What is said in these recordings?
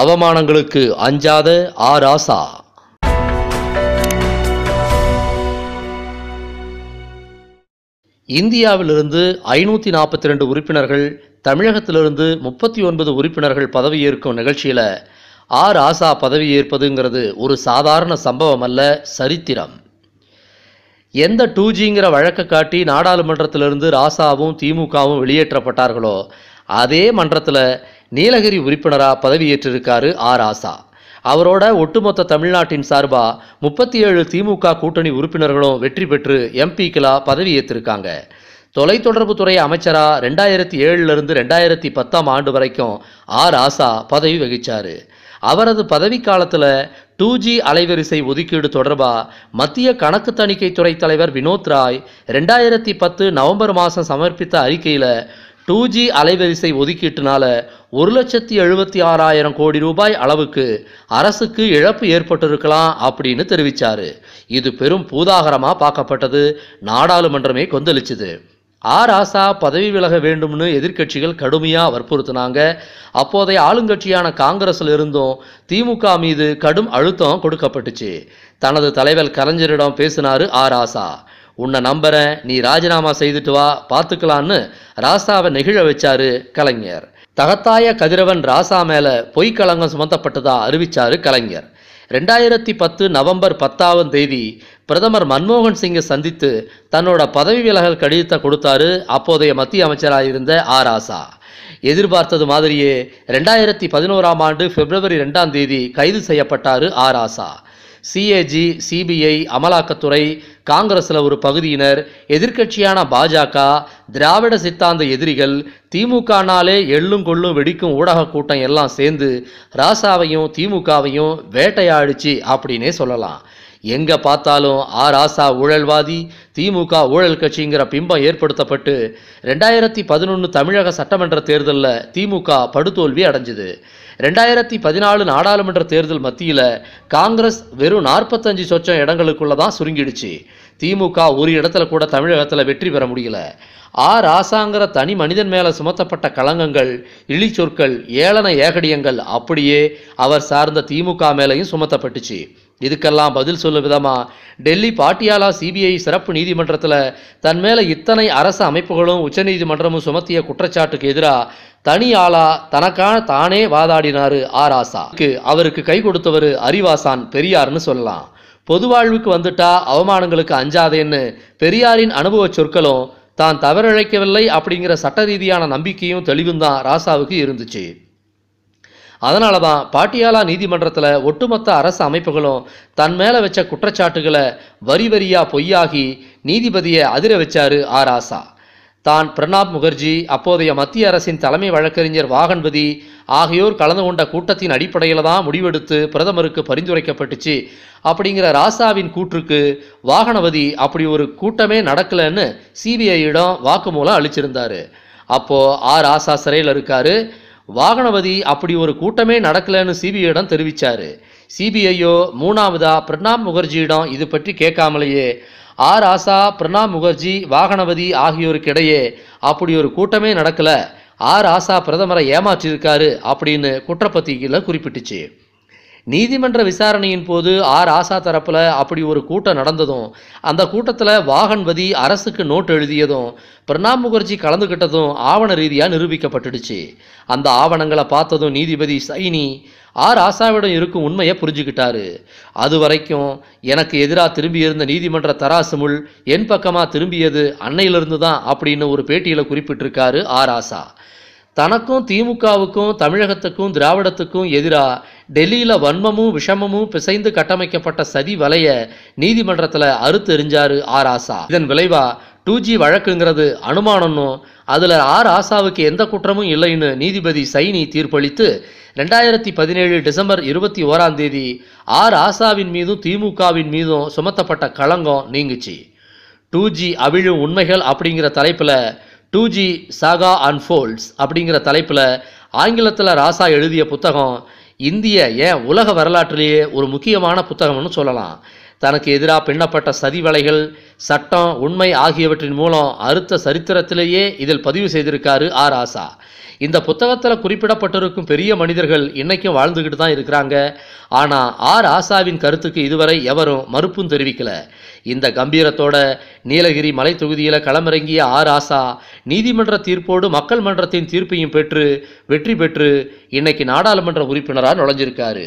அவமானங்களுக்கு அஞ்சாத ஆ ராசா இந்தியாவிலிருந்து ஐநூற்றி நாற்பத்தி ரெண்டு உறுப்பினர்கள் தமிழகத்திலிருந்து முப்பத்தி ஒன்பது உறுப்பினர்கள் பதவியேற்கும் நிகழ்ச்சியில் ஆர் ஆசா பதவியேற்பதுங்கிறது ஒரு சாதாரண சம்பவம் அல்ல சரித்திரம் எந்த டூ ஜிங்கிற வழக்கை காட்டி நாடாளுமன்றத்திலிருந்து ராசாவும் திமுகவும் வெளியேற்றப்பட்டார்களோ அதே மன்றத்தில் நீலகிரி உறுப்பினராக பதவியேற்றிருக்காரு ஆர் ஆசா அவரோட ஒட்டுமொத்த தமிழ்நாட்டின் சார்பாக முப்பத்தி ஏழு திமுக கூட்டணி உறுப்பினர்களும் வெற்றி பெற்று எம்பிக்களாக பதவியேற்றிருக்காங்க தொலைத்தொடர்பு துறை அமைச்சராக ரெண்டாயிரத்தி ஏழுலேருந்து ரெண்டாயிரத்தி பத்தாம் ஆண்டு வரைக்கும் ஆர் ஆசா பதவி வகித்தார் அவரது பதவிக்காலத்தில் காலத்தில் டூ ஜி அலைவரிசை ஒதுக்கீடு தொடர்பாக மத்திய கணக்கு தணிக்கை துறை தலைவர் வினோத் ராய் ரெண்டாயிரத்தி பத்து நவம்பர் மாதம் சமர்ப்பித்த அறிக்கையில் டூ ஜி அலைவரிசை ஒதுக்கீட்டுனால ஒரு லட்சத்தி எழுபத்தி ஆறாயிரம் கோடி ரூபாய் அளவுக்கு அரசுக்கு இழப்பு ஏற்பட்டிருக்கலாம் அப்படின்னு தெரிவித்தார் இது பெரும் பூதாகரமாக பார்க்கப்பட்டது நாடாளுமன்றமே கொந்தளிச்சுது ஆ ராசா பதவி விலக வேண்டும்னு எதிர்க்கட்சிகள் கடுமையாக வற்புறுத்தினாங்க அப்போதைய ஆளுங்கட்சியான காங்கிரஸில் இருந்தும் திமுக மீது கடும் அழுத்தம் கொடுக்கப்பட்டுச்சு தனது தலைவர் கலைஞரிடம் பேசினார் ஆ ராசா உன்னை நம்புறேன் நீ ராஜினாமா செய்துட்டு வா பார்த்துக்கலான்னு ராசாவை நெகிழ வச்சாரு கலைஞர் தகத்தாய கதிரவன் ராசா மேலே பொய்க்கலங்கம் சுமத்தப்பட்டதா அறிவிச்சாரு கலைஞர் ரெண்டாயிரத்தி பத்து நவம்பர் பத்தாவது தேதி பிரதமர் மன்மோகன் சிங்கை சந்தித்து தன்னோட பதவி விலகல் கடிதத்தை கொடுத்தாரு அப்போதைய மத்திய அமைச்சராக இருந்த ஆ ராசா எதிர்பார்த்தது மாதிரியே ரெண்டாயிரத்தி பதினோராம் ஆண்டு பிப்ரவரி ரெண்டாம் தேதி கைது செய்யப்பட்டாரு ஆ ராசா சிஏஜி சிபிஐ அமலாக்கத்துறை காங்கிரஸில் ஒரு பகுதியினர் எதிர்க்கட்சியான பாஜக திராவிட சித்தாந்த எதிரிகள் திமுகனாலே எள்ளும் கொள்ளும் வெடிக்கும் ஊடக கூட்டம் எல்லாம் சேர்ந்து ராசாவையும் திமுகவையும் வேட்டையாடிச்சு அப்படின்னே சொல்லலாம் எங்கே பார்த்தாலும் ஆர் ஆசா ஊழல்வாதி திமுக ஊழல் கட்சிங்கிற பிம்பம் ஏற்படுத்தப்பட்டு ரெண்டாயிரத்தி பதினொன்று தமிழக சட்டமன்ற தேர்தலில் திமுக படுதோல்வி அடைஞ்சுது ரெண்டாயிரத்தி பதினாலு நாடாளுமன்ற தேர்தல் மத்தியில் காங்கிரஸ் வெறும் நாற்பத்தஞ்சு சொச்சம் இடங்களுக்குள்ள தான் சுருங்கிடுச்சு திமுக ஒரு இடத்துல கூட தமிழகத்தில் வெற்றி பெற முடியல ஆ ராசாங்கிற தனி மனிதன் மேலே சுமத்தப்பட்ட களங்கங்கள் இழி சொற்கள் ஏளன ஏகடியங்கள் அப்படியே அவர் சார்ந்த திமுக மேலையும் சுமத்தப்பட்டுச்சு இதுக்கெல்லாம் பதில் சொல்லும் விதமாக டெல்லி பாட்டியாலா சிபிஐ சிறப்பு நீதிமன்றத்தில் தன் மேலே இத்தனை அரசு அமைப்புகளும் உச்சநீதிமன்றமும் சுமத்திய குற்றச்சாட்டுக்கு எதிராக தனி ஆளா தனக்கான தானே வாதாடினார் ஆ ராசா அவருக்கு கை கொடுத்தவர் அரிவாசான் பெரியார்னு சொல்லலாம் பொதுவாழ்வுக்கு வந்துட்டா அவமானங்களுக்கு அஞ்சாதேன்னு பெரியாரின் அனுபவ சொற்களும் தான் தவறிழைக்கவில்லை அப்படிங்கிற சட்ட ரீதியான நம்பிக்கையும் தெளிவும் தான் ராசாவுக்கு இருந்துச்சு அதனால தான் பாட்டியாலா நீதிமன்றத்தில் ஒட்டுமொத்த அரசு அமைப்புகளும் தன் மேலே வச்ச குற்றச்சாட்டுகளை வரி வரியாக பொய்யாகி நீதிபதியை அதிர வச்சாரு ஆ ராசா தான் பிரணாப் முகர்ஜி அப்போதைய மத்திய அரசின் தலைமை வழக்கறிஞர் வாகன்பதி ஆகியோர் கலந்து கொண்ட கூட்டத்தின் அடிப்படையில் தான் முடிவெடுத்து பிரதமருக்கு பரிந்துரைக்கப்பட்டுச்சு அப்படிங்கிற ராசாவின் கூற்றுக்கு வாகனவதி அப்படி ஒரு கூட்டமே நடக்கலன்னு சிபிஐயிடம் வாக்குமூலம் அழிச்சிருந்தார் அப்போது ஆர் ராசா சிறையில் இருக்காரு வாகனவதி அப்படி ஒரு கூட்டமே நடக்கலன்னு சிபிஐயிடம் தெரிவித்தார் சிபிஐயோ மூணாவதா பிரணாப் முகர்ஜியிடம் இது பற்றி கேட்காமலேயே ஆர் ஆசா பிரணாப் முகர்ஜி வாகனவதி ஆகியோருக்கிடையே அப்படி ஒரு கூட்டமே நடக்கலை ஆர் ஆசா பிரதமரை ஏமாற்றியிருக்காரு அப்படின்னு குற்றப்பத்திரிகையில் குறிப்பிட்டுச்சு நீதிமன்ற விசாரணையின் போது ஆர் ஆசா தரப்பில் அப்படி ஒரு கூட்டம் நடந்ததும் அந்த கூட்டத்தில் வாகன்பதி அரசுக்கு நோட் எழுதியதும் பிரணாப் முகர்ஜி கலந்துகிட்டதும் ஆவண ரீதியாக நிரூபிக்கப்பட்டுடுச்சு அந்த ஆவணங்களை பார்த்ததும் நீதிபதி சைனி ஆர் ஆசாவிடம் இருக்கும் உண்மையை புரிஞ்சுக்கிட்டாரு அது வரைக்கும் எனக்கு எதிராக திரும்பியிருந்த நீதிமன்ற தராசு முள் என் பக்கமாக திரும்பியது அன்னையிலிருந்து தான் அப்படின்னு ஒரு பேட்டியில் குறிப்பிட்டிருக்காரு ஆர் ஆசா தனக்கும் திமுகவுக்கும் தமிழகத்துக்கும் திராவிடத்துக்கும் எதிராக டெல்லியில் வன்மமும் விஷமமும் பிசைந்து கட்டமைக்கப்பட்ட சதி வலைய நீதிமன்றத்தில் அறுத்தெறிஞ்சாரு ஆர் ஆசா இதன் விளைவா டூ ஜி வழக்குங்கிறது அனுமானம்னும் அதில் ஆர் ஆசாவுக்கு எந்த குற்றமும் இல்லைன்னு நீதிபதி சைனி தீர்ப்பளித்து ரெண்டாயிரத்தி பதினேழு டிசம்பர் இருபத்தி ஓராம் தேதி ஆர் ஆசாவின் மீதும் திமுகவின் மீதும் சுமத்தப்பட்ட களங்கம் நீங்குச்சு டூ ஜி அவிழும் உண்மைகள் அப்படிங்கிற தலைப்பில் டூ ஜி சாகா அன்ஃபோல்ட்ஸ் அப்படிங்கிற தலைப்பில் ஆங்கிலத்தில் ராசா எழுதிய புத்தகம் இந்திய ஏன் உலக வரலாற்றிலேயே ஒரு முக்கியமான புத்தகம்னு சொல்லலாம் தனக்கு எதிராக பின்னப்பட்ட சதிவலைகள் சட்டம் உண்மை ஆகியவற்றின் மூலம் அறுத்த சரித்திரத்திலேயே இதில் பதிவு செய்திருக்காரு ஆர் ஆசா இந்த புத்தகத்தில் குறிப்பிடப்பட்டிருக்கும் பெரிய மனிதர்கள் இன்றைக்கும் வாழ்ந்துக்கிட்டு தான் இருக்கிறாங்க ஆனால் ஆர் ஆசாவின் கருத்துக்கு இதுவரை எவரும் மறுப்பும் தெரிவிக்கலை இந்த கம்பீரத்தோட நீலகிரி மலை தொகுதியில் களமிறங்கிய ஆர் ஆசா நீதிமன்ற தீர்ப்போடு மக்கள் மன்றத்தின் தீர்ப்பையும் பெற்று வெற்றி பெற்று இன்னைக்கு நாடாளுமன்ற உறுப்பினராக நுழைஞ்சிருக்காரு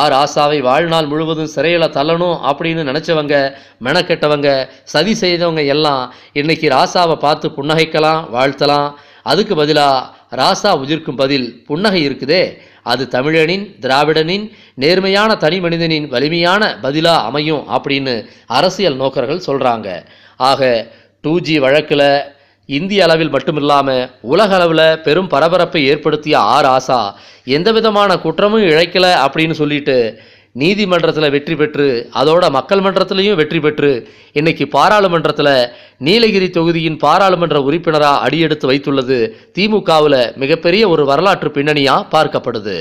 ஆர் ஆசாவை வாழ்நாள் முழுவதும் சிறையில் தள்ளணும் அப்படின்னு நினச்சவங்க மெனக்கெட்டவங்க சதி செய்தவங்க எல்லாம் இன்றைக்கி ராசாவை பார்த்து புன்னகைக்கலாம் வாழ்த்தலாம் அதுக்கு பதிலாக ராசா உதிர்க்கும் பதில் புன்னகை இருக்குதே அது தமிழனின் திராவிடனின் நேர்மையான தனி மனிதனின் வலிமையான பதிலாக அமையும் அப்படின்னு அரசியல் நோக்கர்கள் சொல்கிறாங்க ஆக டூ ஜி வழக்கில் இந்திய அளவில் மட்டுமில்லாமல் உலக அளவில் பெரும் பரபரப்பை ஏற்படுத்திய ஆர் ஆசா எந்த விதமான குற்றமும் இழைக்கலை அப்படின்னு சொல்லிட்டு நீதிமன்றத்தில் வெற்றி பெற்று அதோட மக்கள் மன்றத்திலையும் வெற்றி பெற்று இன்னைக்கு பாராளுமன்றத்தில் நீலகிரி தொகுதியின் பாராளுமன்ற உறுப்பினராக அடியெடுத்து வைத்துள்ளது திமுகவில் மிகப்பெரிய ஒரு வரலாற்று பின்னணியாக பார்க்கப்படுது